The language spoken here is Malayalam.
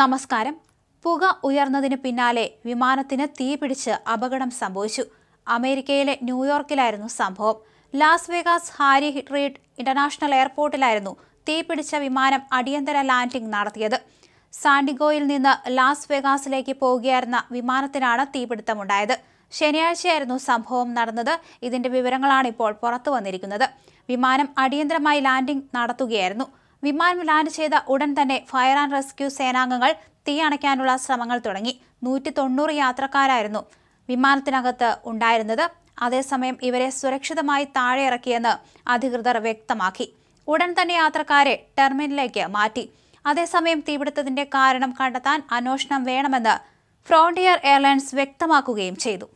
നമസ്കാരം പുക ഉയർന്നതിന് പിന്നാലെ വിമാനത്തിന് തീപിടിച്ച് അപകടം സംഭവിച്ചു അമേരിക്കയിലെ ന്യൂയോർക്കിലായിരുന്നു സംഭവം Las Vegas Harry Reid international എയർപോർട്ടിലായിരുന്നു തീപിടിച്ച വിമാനം അടിയന്തര ലാൻഡിംഗ് നടത്തിയത് സാൻഡിഗോയിൽ നിന്ന് ലാസ് വേഗാസിലേക്ക് പോകുകയായിരുന്ന വിമാനത്തിനാണ് തീപിടുത്തമുണ്ടായത് ശനിയാഴ്ചയായിരുന്നു സംഭവം നടന്നത് ഇതിന്റെ വിവരങ്ങളാണ് ഇപ്പോൾ പുറത്തു വന്നിരിക്കുന്നത് വിമാനം അടിയന്തരമായി ലാൻഡിംഗ് നടത്തുകയായിരുന്നു വിമാനം ലാൻഡ് ചെയ്ത ഉടൻ തന്നെ ഫയർ ആൻഡ് റെസ്ക്യൂ സേനാംഗങ്ങൾ അണയ്ക്കാനുള്ള ശ്രമങ്ങൾ തുടങ്ങി നൂറ്റി തൊണ്ണൂറ് യാത്രക്കാരായിരുന്നു വിമാനത്തിനകത്ത് ഉണ്ടായിരുന്നത് അതേസമയം ഇവരെ സുരക്ഷിതമായി താഴെ ഇറക്കിയെന്ന് അധികൃതർ വ്യക്തമാക്കി ഉടൻ തന്നെ യാത്രക്കാരെ ടെർമിനലിലേക്ക് മാറ്റി അതേസമയം തീപിടുത്തത്തിന്റെ കാരണം കണ്ടെത്താൻ അന്വേഷണം വേണമെന്ന് ഫ്രോണ്ടിയർ എയർലൈൻസ് വ്യക്തമാക്കുകയും ചെയ്തു